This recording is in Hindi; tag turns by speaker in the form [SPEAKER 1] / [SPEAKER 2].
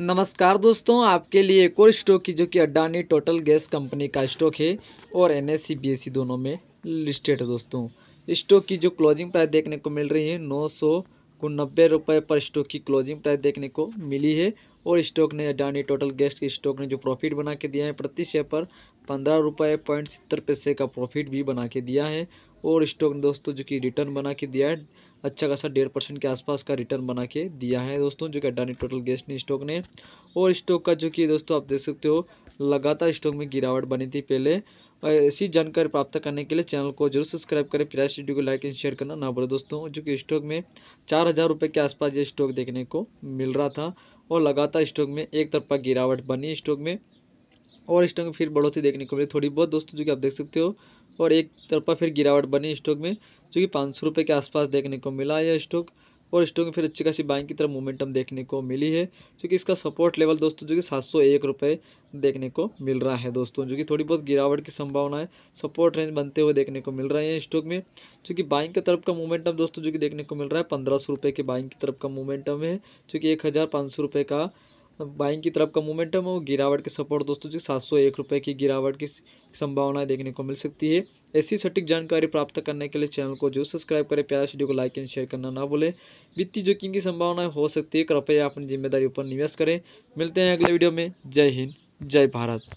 [SPEAKER 1] नमस्कार दोस्तों आपके लिए एक और स्टॉक की जो कि अडानी टोटल गैस कंपनी का स्टॉक है और एन एस e, e दोनों में लिस्टेड है दोस्तों स्टॉक की जो क्लोजिंग प्राइस देखने को मिल रही है नौ सौ को नब्बे रुपये पर स्टॉक की क्लोजिंग प्राइस देखने को मिली है और स्टॉक ने अडानी टोटल गैस के स्टॉक ने जो प्रॉफिट बना के दिया है प्रति शेयर पर पंद्रह रुपये पॉइंट सत्तर पैसे का प्रॉफिट भी बना के दिया है और स्टॉक ने दोस्तों जो कि रिटर्न बना के दिया है अच्छा खासा डेढ़ परसेंट के आसपास का रिटर्न बना के दिया है दोस्तों जो कि अडानी टोटल गैस ने स्टॉक ने और स्टॉक का जो कि दोस्तों आप देख सकते हो लगातार स्टॉक में गिरावट बनी थी पहले और ऐसी जानकारी प्राप्त करने के लिए चैनल को जरूर सब्सक्राइब करें प्रयास वीडियो को लाइक एंड शेयर करना ना भूलें दोस्तों जो कि स्टॉक में चार हज़ार रुपये के आसपास ये स्टॉक देखने को मिल रहा था और लगातार स्टॉक में एक तरफा गिरावट बनी स्टॉक में और स्टॉक में फिर बढ़ोतरी देखने को मिली थोड़ी बहुत दोस्तों जो कि आप देख सकते हो और एक तरफा फिर गिरावट बनी स्टॉक में जो कि पाँच सौ रुपये के आसपास देखने को मिला यह स्टॉक और स्टॉक में फिर अच्छी खासी बाइंग की तरफ मोमेंटम देखने को मिली है क्योंकि इसका सपोर्ट लेवल दोस्तों जो कि सात सौ एक रुपये देखने को मिल रहा है दोस्तों जो कि थोड़ी बहुत गिरावट की संभावना है सपोर्ट रेंज बनते हुए देखने को मिल रहे हैं स्टॉक में क्योंकि बाइंग की तरफ का मोमेंटम दोस्तों जो कि देखने को मिल रहा है पंद्रह सौ रुपये के बाइंग की तरफ का मोमेंटम है चूँकि एक हज़ार पाँच सौ रुपये का बाइंग की तरफ का मोमेंटम और गिरावट के सपोर्ट दोस्तों जी सात सौ एक रुपये की गिरावट की संभावना देखने को मिल सकती है ऐसी सटीक जानकारी प्राप्त करने के लिए चैनल को जो सब्सक्राइब करें प्यारा वीडियो को लाइक एंड शेयर करना ना भूलें वित्तीय जोखिम की संभावना हो सकती है कृपया अपनी जिम्मेदारी पर निवेश करें मिलते हैं अगले वीडियो में जय हिंद जय भारत